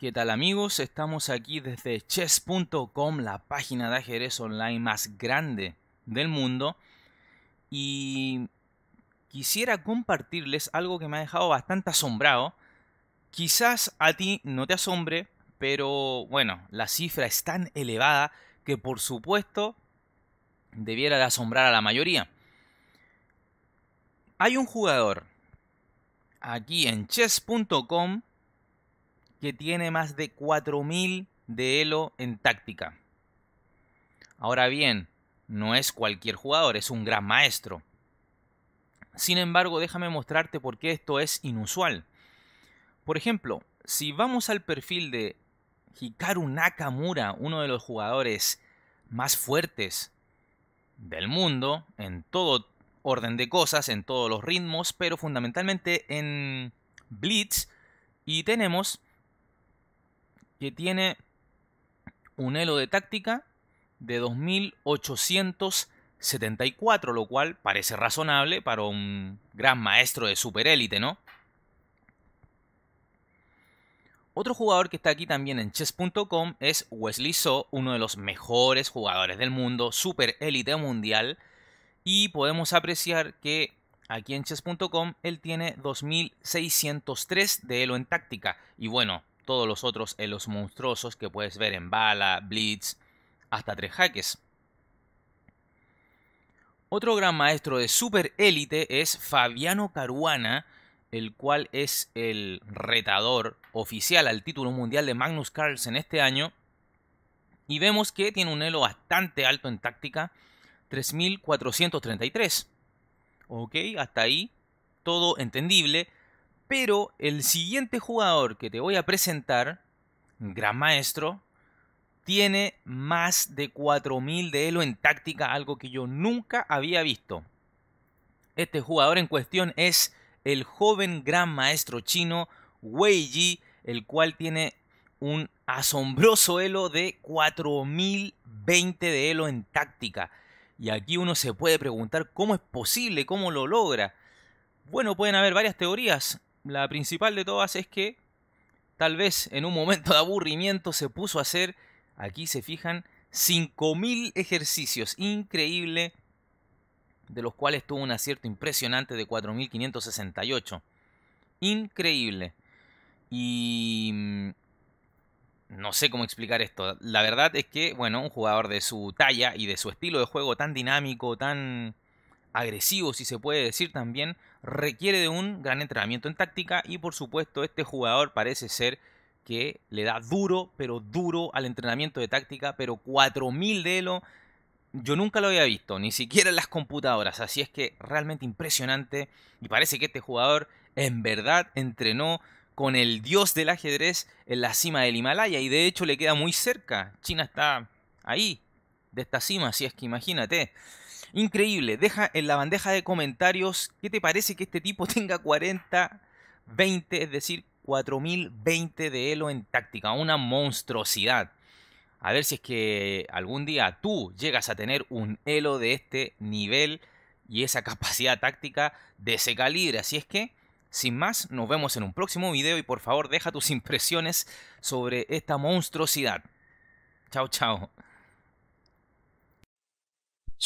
¿Qué tal amigos? Estamos aquí desde chess.com, la página de ajedrez online más grande del mundo. Y quisiera compartirles algo que me ha dejado bastante asombrado. Quizás a ti no te asombre, pero bueno, la cifra es tan elevada que por supuesto debiera de asombrar a la mayoría. Hay un jugador aquí en chess.com que tiene más de 4000 de elo en táctica. Ahora bien, no es cualquier jugador, es un gran maestro. Sin embargo, déjame mostrarte por qué esto es inusual. Por ejemplo, si vamos al perfil de Hikaru Nakamura, uno de los jugadores más fuertes del mundo, en todo orden de cosas, en todos los ritmos, pero fundamentalmente en Blitz, y tenemos que tiene un elo de táctica de 2874, lo cual parece razonable para un gran maestro de superélite, ¿no? Otro jugador que está aquí también en chess.com es Wesley So, uno de los mejores jugadores del mundo, superélite mundial, y podemos apreciar que aquí en chess.com él tiene 2603 de elo en táctica, y bueno, todos los otros elos monstruosos que puedes ver en Bala, Blitz, hasta tres jaques. Otro gran maestro de Super Élite es Fabiano Caruana, el cual es el retador oficial al título mundial de Magnus Carlsen este año. Y vemos que tiene un elo bastante alto en táctica, 3433. Ok, hasta ahí todo entendible. Pero el siguiente jugador que te voy a presentar, gran maestro, tiene más de 4000 de elo en táctica, algo que yo nunca había visto. Este jugador en cuestión es el joven gran maestro chino Wei Ji, el cual tiene un asombroso elo de 4020 de elo en táctica. Y aquí uno se puede preguntar cómo es posible, cómo lo logra. Bueno, pueden haber varias teorías la principal de todas es que tal vez en un momento de aburrimiento se puso a hacer, aquí se fijan, 5.000 ejercicios, increíble, de los cuales tuvo un acierto impresionante de 4.568. Increíble. Y... Mm, no sé cómo explicar esto. La verdad es que, bueno, un jugador de su talla y de su estilo de juego tan dinámico, tan agresivo, si se puede decir también, requiere de un gran entrenamiento en táctica y por supuesto este jugador parece ser que le da duro, pero duro al entrenamiento de táctica, pero 4000 de elo yo nunca lo había visto, ni siquiera en las computadoras, así es que realmente impresionante y parece que este jugador en verdad entrenó con el dios del ajedrez en la cima del Himalaya y de hecho le queda muy cerca, China está ahí de esta cima, así es que imagínate. Increíble, deja en la bandeja de comentarios qué te parece que este tipo tenga 40, 20, es decir, 4020 de Elo en táctica, una monstruosidad. A ver si es que algún día tú llegas a tener un Elo de este nivel y esa capacidad táctica de ese calibre. Así es que, sin más, nos vemos en un próximo video y por favor deja tus impresiones sobre esta monstruosidad. Chao, chao.